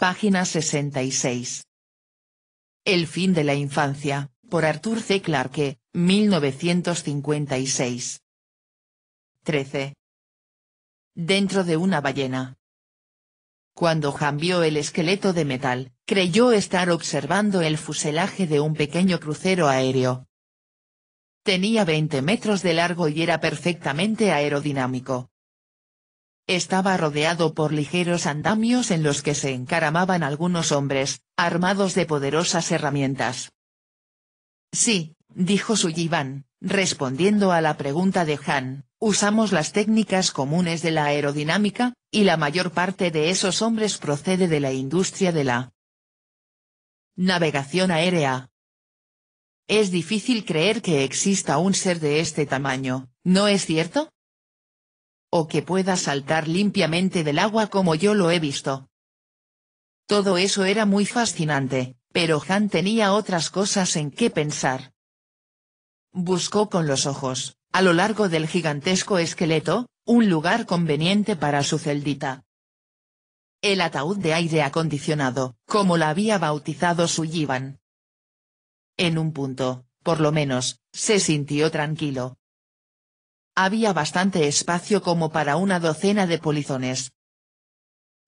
Página 66. El fin de la infancia, por Arthur C. Clarke, 1956. 13. Dentro de una ballena. Cuando vio el esqueleto de metal, creyó estar observando el fuselaje de un pequeño crucero aéreo. Tenía 20 metros de largo y era perfectamente aerodinámico estaba rodeado por ligeros andamios en los que se encaramaban algunos hombres, armados de poderosas herramientas. Sí, dijo Sullivan, respondiendo a la pregunta de Han, usamos las técnicas comunes de la aerodinámica, y la mayor parte de esos hombres procede de la industria de la navegación aérea. Es difícil creer que exista un ser de este tamaño, ¿no es cierto? o que pueda saltar limpiamente del agua como yo lo he visto. Todo eso era muy fascinante, pero Han tenía otras cosas en qué pensar. Buscó con los ojos, a lo largo del gigantesco esqueleto, un lugar conveniente para su celdita. El ataúd de aire acondicionado, como la había bautizado su Yivan. En un punto, por lo menos, se sintió tranquilo, había bastante espacio como para una docena de polizones.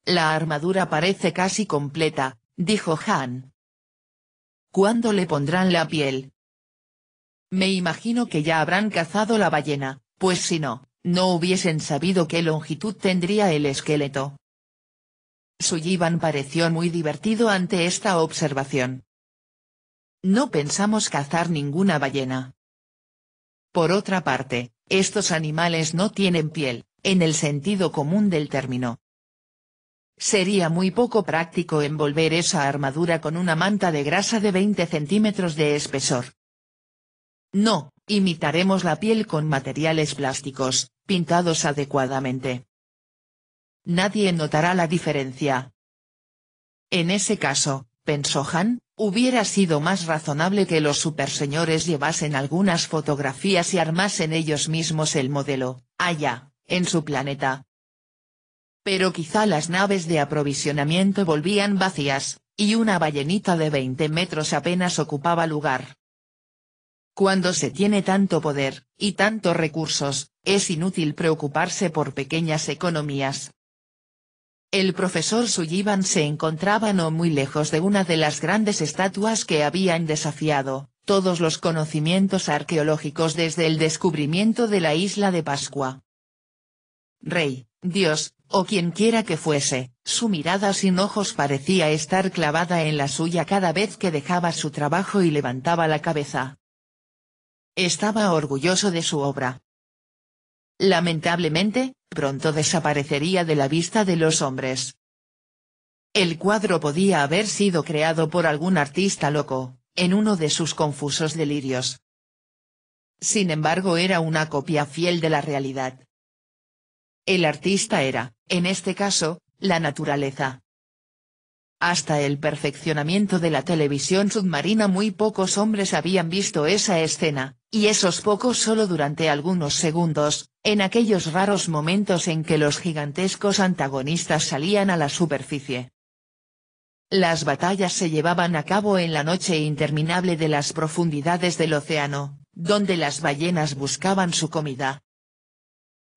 La armadura parece casi completa, dijo Han. ¿Cuándo le pondrán la piel? Me imagino que ya habrán cazado la ballena, pues si no, no hubiesen sabido qué longitud tendría el esqueleto. Sullivan pareció muy divertido ante esta observación. No pensamos cazar ninguna ballena. Por otra parte, estos animales no tienen piel, en el sentido común del término. Sería muy poco práctico envolver esa armadura con una manta de grasa de 20 centímetros de espesor. No, imitaremos la piel con materiales plásticos, pintados adecuadamente. Nadie notará la diferencia. En ese caso, pensó Han, Hubiera sido más razonable que los superseñores llevasen algunas fotografías y armasen ellos mismos el modelo, allá, en su planeta. Pero quizá las naves de aprovisionamiento volvían vacías, y una ballenita de 20 metros apenas ocupaba lugar. Cuando se tiene tanto poder, y tantos recursos, es inútil preocuparse por pequeñas economías, el profesor Sullivan se encontraba no muy lejos de una de las grandes estatuas que habían desafiado, todos los conocimientos arqueológicos desde el descubrimiento de la isla de Pascua. Rey, Dios, o quien quiera que fuese, su mirada sin ojos parecía estar clavada en la suya cada vez que dejaba su trabajo y levantaba la cabeza. Estaba orgulloso de su obra, lamentablemente, pronto desaparecería de la vista de los hombres. El cuadro podía haber sido creado por algún artista loco, en uno de sus confusos delirios. Sin embargo era una copia fiel de la realidad. El artista era, en este caso, la naturaleza. Hasta el perfeccionamiento de la televisión submarina muy pocos hombres habían visto esa escena, y esos pocos solo durante algunos segundos, en aquellos raros momentos en que los gigantescos antagonistas salían a la superficie. Las batallas se llevaban a cabo en la noche interminable de las profundidades del océano, donde las ballenas buscaban su comida.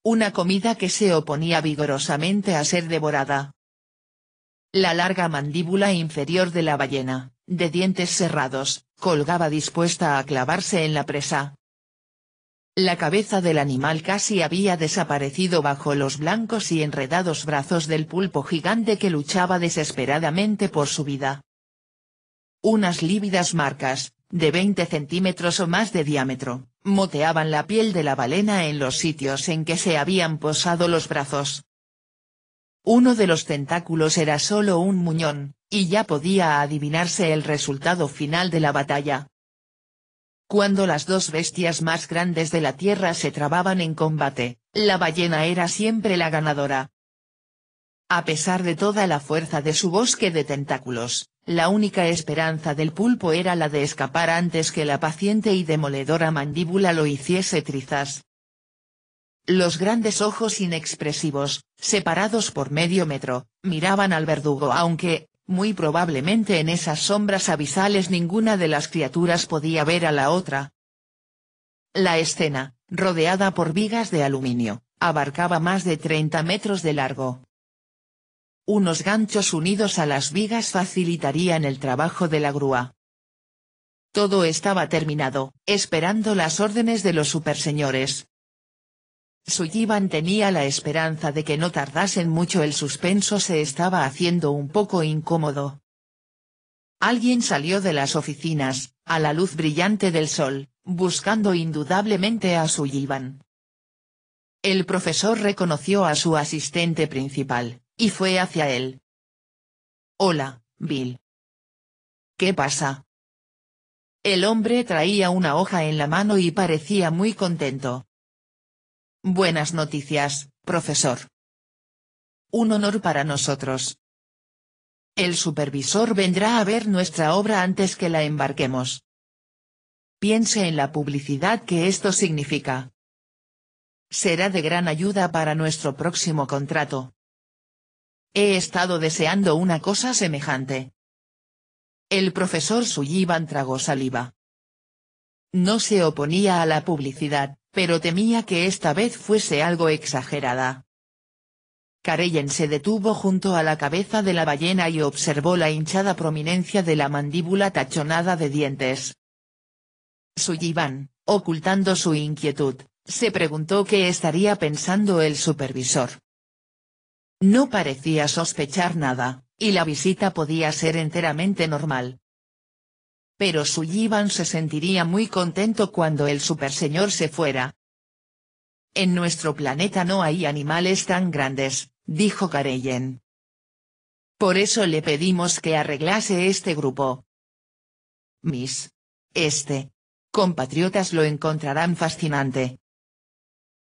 Una comida que se oponía vigorosamente a ser devorada. La larga mandíbula inferior de la ballena, de dientes cerrados, colgaba dispuesta a clavarse en la presa. La cabeza del animal casi había desaparecido bajo los blancos y enredados brazos del pulpo gigante que luchaba desesperadamente por su vida. Unas lívidas marcas, de 20 centímetros o más de diámetro, moteaban la piel de la balena en los sitios en que se habían posado los brazos. Uno de los tentáculos era solo un muñón, y ya podía adivinarse el resultado final de la batalla. Cuando las dos bestias más grandes de la Tierra se trababan en combate, la ballena era siempre la ganadora. A pesar de toda la fuerza de su bosque de tentáculos, la única esperanza del pulpo era la de escapar antes que la paciente y demoledora mandíbula lo hiciese trizas. Los grandes ojos inexpresivos, separados por medio metro, miraban al verdugo aunque, muy probablemente en esas sombras abisales ninguna de las criaturas podía ver a la otra. La escena, rodeada por vigas de aluminio, abarcaba más de 30 metros de largo. Unos ganchos unidos a las vigas facilitarían el trabajo de la grúa. Todo estaba terminado, esperando las órdenes de los superseñores. Sullivan tenía la esperanza de que no tardasen mucho el suspenso se estaba haciendo un poco incómodo. Alguien salió de las oficinas, a la luz brillante del sol, buscando indudablemente a Sullivan. El profesor reconoció a su asistente principal, y fue hacia él. Hola, Bill. ¿Qué pasa? El hombre traía una hoja en la mano y parecía muy contento. Buenas noticias, profesor. Un honor para nosotros. El supervisor vendrá a ver nuestra obra antes que la embarquemos. Piense en la publicidad que esto significa. Será de gran ayuda para nuestro próximo contrato. He estado deseando una cosa semejante. El profesor Sullivan tragó saliva. No se oponía a la publicidad, pero temía que esta vez fuese algo exagerada. Karellen se detuvo junto a la cabeza de la ballena y observó la hinchada prominencia de la mandíbula tachonada de dientes. Sullivan, ocultando su inquietud, se preguntó qué estaría pensando el supervisor. No parecía sospechar nada, y la visita podía ser enteramente normal pero Sullivan se sentiría muy contento cuando el superseñor se fuera. En nuestro planeta no hay animales tan grandes, dijo Kareyen. Por eso le pedimos que arreglase este grupo. Mis. Este. Compatriotas lo encontrarán fascinante.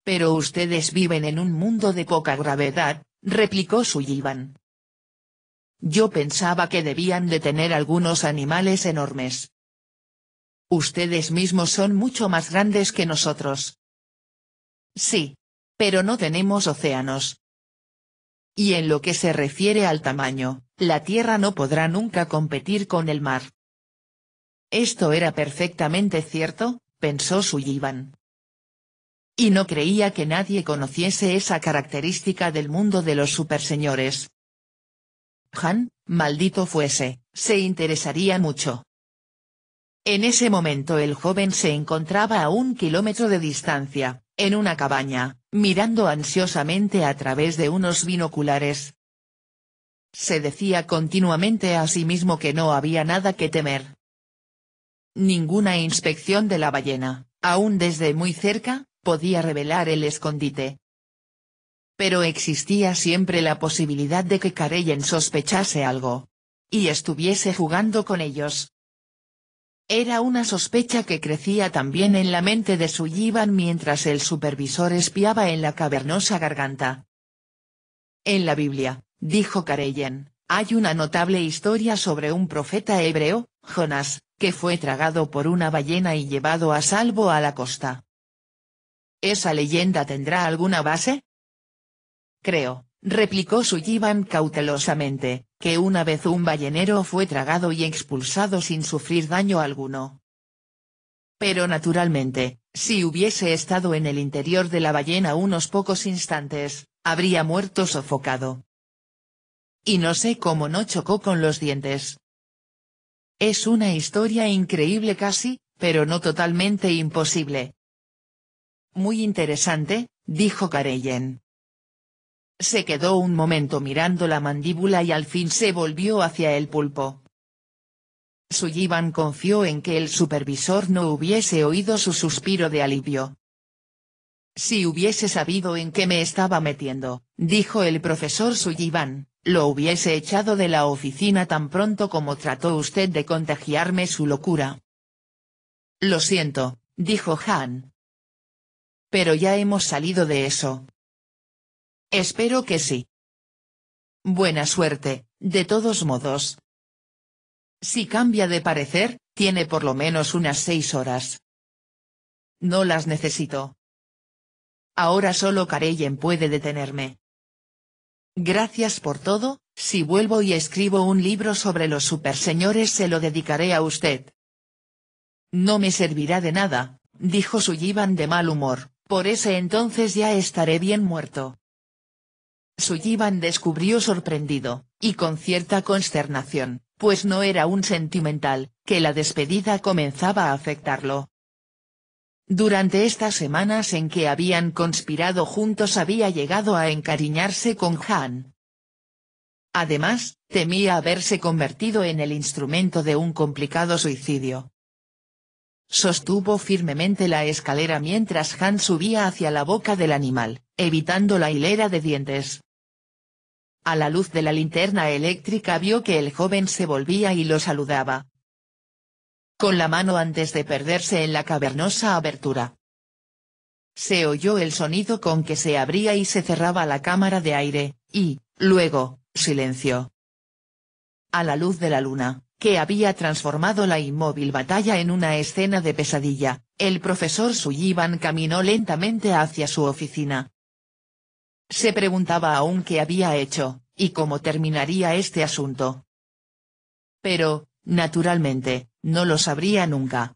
Pero ustedes viven en un mundo de poca gravedad, replicó Sullivan. Yo pensaba que debían de tener algunos animales enormes. Ustedes mismos son mucho más grandes que nosotros. Sí. Pero no tenemos océanos. Y en lo que se refiere al tamaño, la Tierra no podrá nunca competir con el mar. Esto era perfectamente cierto, pensó Sullivan. Y no creía que nadie conociese esa característica del mundo de los superseñores, han, maldito fuese, se interesaría mucho. En ese momento el joven se encontraba a un kilómetro de distancia, en una cabaña, mirando ansiosamente a través de unos binoculares. Se decía continuamente a sí mismo que no había nada que temer. Ninguna inspección de la ballena, aún desde muy cerca, podía revelar el escondite, pero existía siempre la posibilidad de que Karellen sospechase algo. Y estuviese jugando con ellos. Era una sospecha que crecía también en la mente de su Sullivan mientras el supervisor espiaba en la cavernosa garganta. En la Biblia, dijo Karellen, hay una notable historia sobre un profeta hebreo, Jonás, que fue tragado por una ballena y llevado a salvo a la costa. ¿Esa leyenda tendrá alguna base? Creo, replicó Sullivan cautelosamente, que una vez un ballenero fue tragado y expulsado sin sufrir daño alguno. Pero naturalmente, si hubiese estado en el interior de la ballena unos pocos instantes, habría muerto sofocado. Y no sé cómo no chocó con los dientes. Es una historia increíble casi, pero no totalmente imposible. Muy interesante, dijo se quedó un momento mirando la mandíbula y al fin se volvió hacia el pulpo. Sullivan confió en que el supervisor no hubiese oído su suspiro de alivio. Si hubiese sabido en qué me estaba metiendo, dijo el profesor Sullivan, lo hubiese echado de la oficina tan pronto como trató usted de contagiarme su locura. Lo siento, dijo Han. Pero ya hemos salido de eso. Espero que sí. Buena suerte, de todos modos. Si cambia de parecer, tiene por lo menos unas seis horas. No las necesito. Ahora solo Karellen puede detenerme. Gracias por todo, si vuelvo y escribo un libro sobre los superseñores se lo dedicaré a usted. No me servirá de nada, dijo Sullivan de mal humor, por ese entonces ya estaré bien muerto. Sullivan descubrió sorprendido, y con cierta consternación, pues no era un sentimental, que la despedida comenzaba a afectarlo. Durante estas semanas en que habían conspirado juntos había llegado a encariñarse con Han. Además, temía haberse convertido en el instrumento de un complicado suicidio. Sostuvo firmemente la escalera mientras Han subía hacia la boca del animal, evitando la hilera de dientes. A la luz de la linterna eléctrica vio que el joven se volvía y lo saludaba. Con la mano antes de perderse en la cavernosa abertura. Se oyó el sonido con que se abría y se cerraba la cámara de aire, y, luego, silencio. A la luz de la luna, que había transformado la inmóvil batalla en una escena de pesadilla, el profesor Sullivan caminó lentamente hacia su oficina, se preguntaba aún qué había hecho, y cómo terminaría este asunto. Pero, naturalmente, no lo sabría nunca.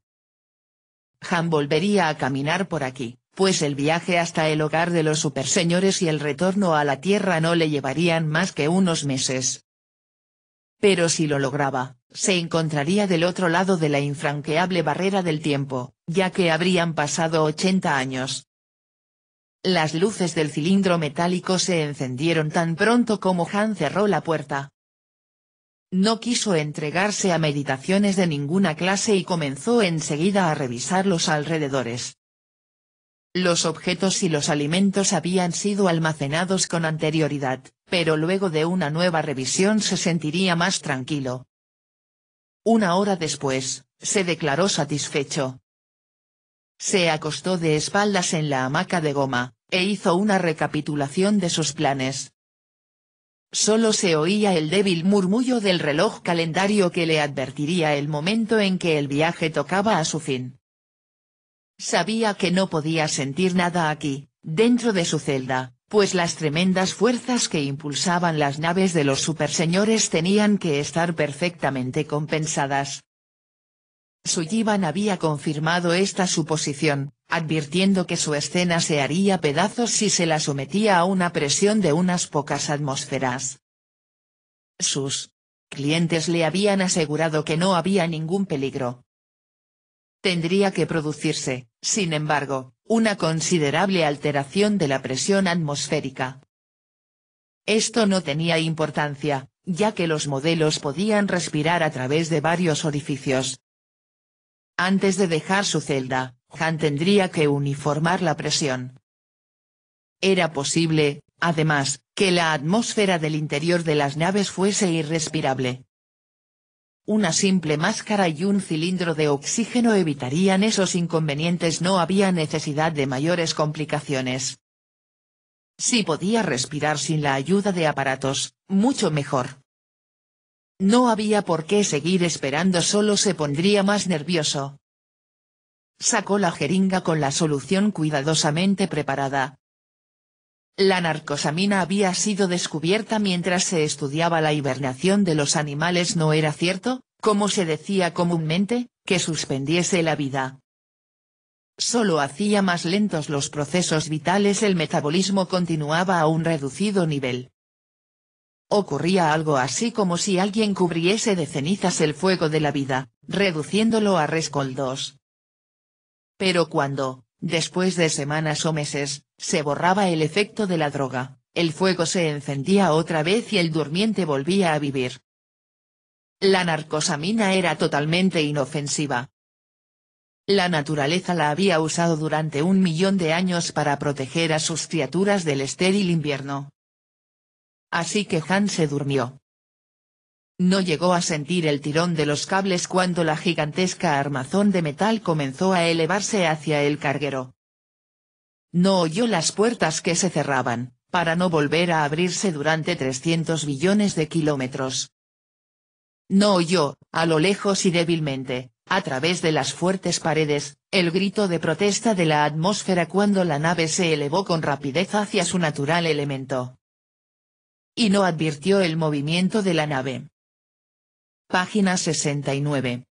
Han volvería a caminar por aquí, pues el viaje hasta el hogar de los superseñores y el retorno a la Tierra no le llevarían más que unos meses. Pero si lo lograba, se encontraría del otro lado de la infranqueable barrera del tiempo, ya que habrían pasado 80 años, las luces del cilindro metálico se encendieron tan pronto como Han cerró la puerta. No quiso entregarse a meditaciones de ninguna clase y comenzó enseguida a revisar los alrededores. Los objetos y los alimentos habían sido almacenados con anterioridad, pero luego de una nueva revisión se sentiría más tranquilo. Una hora después, se declaró satisfecho. Se acostó de espaldas en la hamaca de goma, e hizo una recapitulación de sus planes. Solo se oía el débil murmullo del reloj calendario que le advertiría el momento en que el viaje tocaba a su fin. Sabía que no podía sentir nada aquí, dentro de su celda, pues las tremendas fuerzas que impulsaban las naves de los superseñores tenían que estar perfectamente compensadas. Sullivan había confirmado esta suposición, advirtiendo que su escena se haría pedazos si se la sometía a una presión de unas pocas atmósferas. Sus clientes le habían asegurado que no había ningún peligro. Tendría que producirse, sin embargo, una considerable alteración de la presión atmosférica. Esto no tenía importancia, ya que los modelos podían respirar a través de varios orificios. Antes de dejar su celda, han tendría que uniformar la presión. Era posible, además, que la atmósfera del interior de las naves fuese irrespirable. Una simple máscara y un cilindro de oxígeno evitarían esos inconvenientes no había necesidad de mayores complicaciones. Si podía respirar sin la ayuda de aparatos, mucho mejor. No había por qué seguir esperando solo se pondría más nervioso. Sacó la jeringa con la solución cuidadosamente preparada. La narcosamina había sido descubierta mientras se estudiaba la hibernación de los animales no era cierto, como se decía comúnmente, que suspendiese la vida. Solo hacía más lentos los procesos vitales el metabolismo continuaba a un reducido nivel. Ocurría algo así como si alguien cubriese de cenizas el fuego de la vida, reduciéndolo a rescoldos. Pero cuando, después de semanas o meses, se borraba el efecto de la droga, el fuego se encendía otra vez y el durmiente volvía a vivir. La narcosamina era totalmente inofensiva. La naturaleza la había usado durante un millón de años para proteger a sus criaturas del estéril invierno. Así que Han se durmió. No llegó a sentir el tirón de los cables cuando la gigantesca armazón de metal comenzó a elevarse hacia el carguero. No oyó las puertas que se cerraban, para no volver a abrirse durante 300 billones de kilómetros. No oyó, a lo lejos y débilmente, a través de las fuertes paredes, el grito de protesta de la atmósfera cuando la nave se elevó con rapidez hacia su natural elemento. Y no advirtió el movimiento de la nave. Página 69.